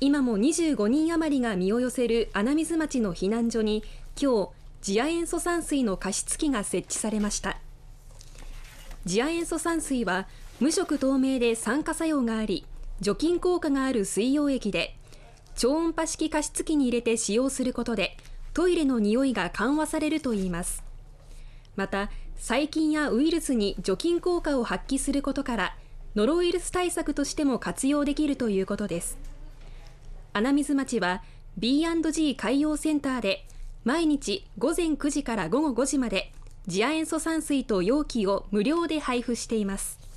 今も25人余りが身を寄せる穴水町の避難所に今日次亜塩素酸水の加湿器が設置されました次亜塩素酸水は無色透明で酸化作用があり除菌効果がある水溶液で超音波式加湿器に入れて使用することでトイレの臭いが緩和されるといいますまた細菌やウイルスに除菌効果を発揮することからノロウイルス対策としても活用できるということです穴水町は B&G 海洋センターで毎日午前9時から午後5時まで次亜塩素酸水と容器を無料で配布しています。